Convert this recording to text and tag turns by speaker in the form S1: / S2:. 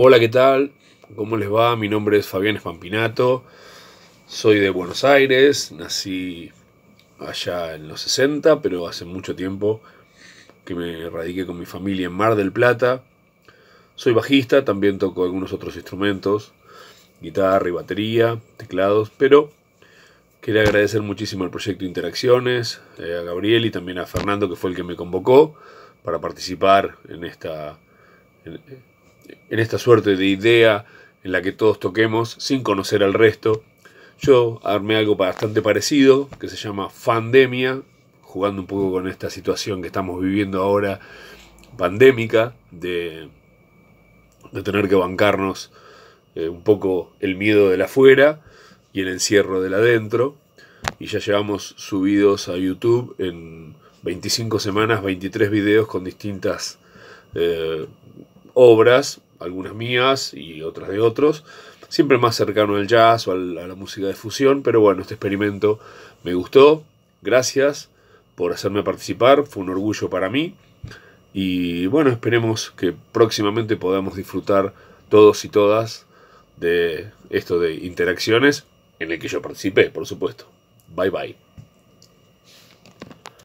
S1: Hola, ¿qué tal? ¿Cómo les va? Mi nombre es Fabián Espampinato. Soy de Buenos Aires. Nací allá en los 60, pero hace mucho tiempo que me radiqué con mi familia en Mar del Plata. Soy bajista, también toco algunos otros instrumentos, guitarra y batería, teclados, pero quería agradecer muchísimo al proyecto Interacciones, eh, a Gabriel y también a Fernando, que fue el que me convocó para participar en esta en esta suerte de idea en la que todos toquemos sin conocer al resto. Yo armé algo bastante parecido que se llama Fandemia, jugando un poco con esta situación que estamos viviendo ahora, pandémica, de, de tener que bancarnos eh, un poco el miedo de la afuera y el encierro del adentro. Y ya llevamos subidos a YouTube en 25 semanas, 23 videos con distintas eh, obras, algunas mías y otras de otros, siempre más cercano al jazz o a la música de fusión, pero bueno, este experimento me gustó, gracias por hacerme participar, fue un orgullo para mí y bueno, esperemos que próximamente podamos disfrutar todos y todas de esto de interacciones en el que yo participé, por supuesto. Bye bye.